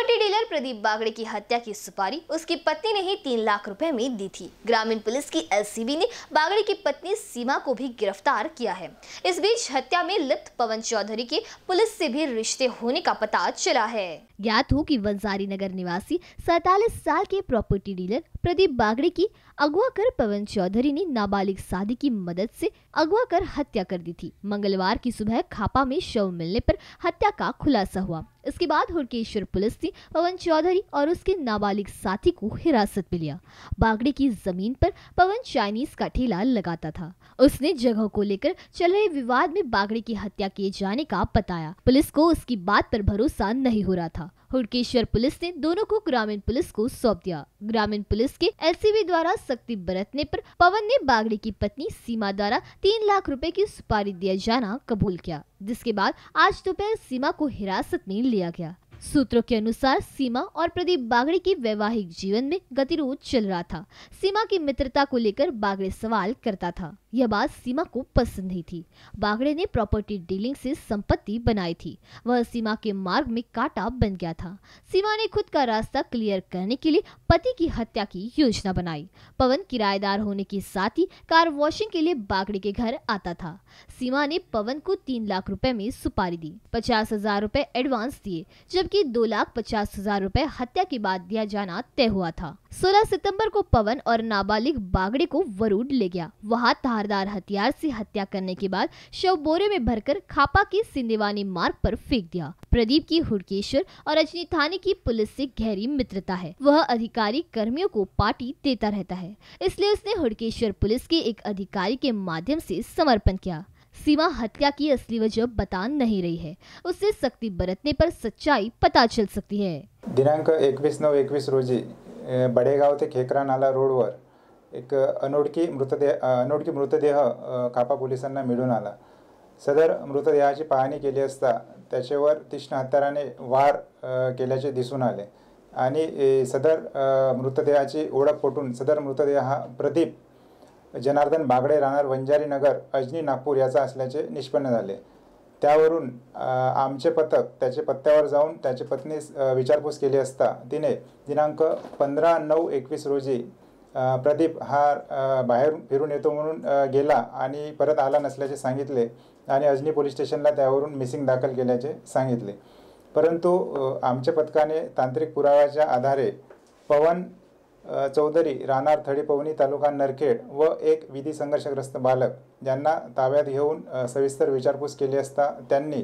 property dealer Pradeep Bagde की हत्या की सुपारी उसकी पत्नी ने ही तीन लाख रुपए में दी थी ग्रामीण पुलिस की एलसीबी ने बागड़े की पत्नी सीमा को भी गिरफ्तार किया है इस बीच हत्या में लिप्त पवन चौधरी के पुलिस से भी रिश्ते होने का पता चला है ज्ञात हो कि वंजारी नगर निवासी सैतालीस साल के प्रॉपर्टी डीलर प्रदीप बागड़े की अगवा कर पवन चौधरी ने नाबालिग शादी की मदद से अगवा कर हत्या कर दी थी मंगलवार की सुबह खापा में शव मिलने पर हत्या का खुलासा हुआ इसके बाद हुरकेश्वर पुलिस ने पवन चौधरी और उसके नाबालिग साथी को हिरासत में लिया बागड़ी की जमीन पर पवन चाइनीज का ठेला लगाता था उसने जगह को लेकर चल रहे विवाद में बागड़ी की हत्या किए जाने का बताया पुलिस को उसकी बात पर भरोसा नहीं हो रहा था हुड़केश्वर पुलिस ने दोनों को ग्रामीण पुलिस को सौंप दिया ग्रामीण पुलिस के एलसीबी द्वारा सख्ती बरतने पर पवन ने बागड़ी की पत्नी सीमा द्वारा तीन लाख रुपए की सुपारी दिया जाना कबूल किया जिसके बाद आज दोपहर सीमा को हिरासत में लिया गया सूत्रों के अनुसार सीमा और प्रदीप बागड़े के वैवाहिक जीवन में गतिरोध चल रहा था सीमा की मित्रता को लेकर बागड़े सवाल करता था यह बात सीमा को पसंद नहीं थी बागड़े ने प्रॉपर्टी डीलिंग से संपत्ति बनाई थी वह सीमा के मार्ग में काटा बन गया था सीमा ने खुद का रास्ता क्लियर करने के लिए पति की हत्या की योजना बनाई पवन किराएदार होने के साथ ही कार वॉशिंग के लिए बागड़े के घर आता था सीमा ने पवन को तीन लाख रुपए में सुपारी दी पचास हजार रुपए एडवांस दिए जब की दो लाख पचास हजार रूपए हत्या के बाद दिया जाना तय हुआ था 16 सितंबर को पवन और नाबालिग बागड़े को वरुड ले गया वहां धारदार हथियार से हत्या करने के बाद शव बोरे में भरकर खापा के सिंदेवानी मार्ग पर फेंक दिया प्रदीप की हुड़केश्वर और अजनी थाने की पुलिस से गहरी मित्रता है वह अधिकारी कर्मियों को पार्टी देता रहता है इसलिए उसने हुड़केश्वर पुलिस के एक अधिकारी के माध्यम ऐसी समर्पण किया सीमा हत्या की असली वजह बता नहीं रही है उससे सख्ती बरतने पर सच्चाई पता चल सकती है दिनांक एकवीस नऊ एकवीस रोजी बडेगाव ते खेकरा नाला रोडवर एक अनोळखी मृतदेह अनोळखी मृतदेह कापा पोलिसांना मिळून आला सदर मृतदेहाची पाहणी केली असता त्याच्यावर तीक्ष्ण हत्याराने वार केल्याचे दिसून आले आणि सदर मृतदेहाची ओळख पटून सदर मृतदेह प्रदीप जनार्दन बागडे राहणार वंजारी नगर अजनी नागपूर याचा असल्याचे निष्पन्न झाले त्यावरून आमचे पथक त्याचे पत्त्यावर जाऊन त्याची पत्नी विचारपूस केली असता तिने दिनांक पंधरा नऊ एकवीस रोजी प्रदीप हा बाहेर फिरून येतो म्हणून गेला आणि परत आला नसल्याचे सांगितले आणि अजनी पोलीस स्टेशनला त्यावरून मिसिंग दाखल केल्याचे सांगितले परंतु आमच्या पथकाने तांत्रिक पुराव्याच्या आधारे पवन चौधरी राहणार थडीपवनी तालुका नरखेड व एक विधी संघर्षग्रस्त बालक ज्यांना ताब्यात घेऊन सविस्तर विचारपूस केली असता त्यांनी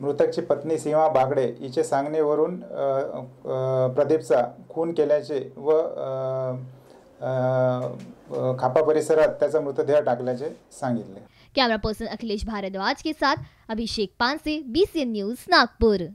मृतकची पत्नी सीमा बागडे हिचे सांगणेवरून प्रदीपचा खून केल्याचे व खापा परिसरात त्याचा मृतदेह टाकल्याचे सांगितले कॅमेरा पर्सन अखिलेश भारद्वाज के साथ Abhishek Panse B C news Nagpur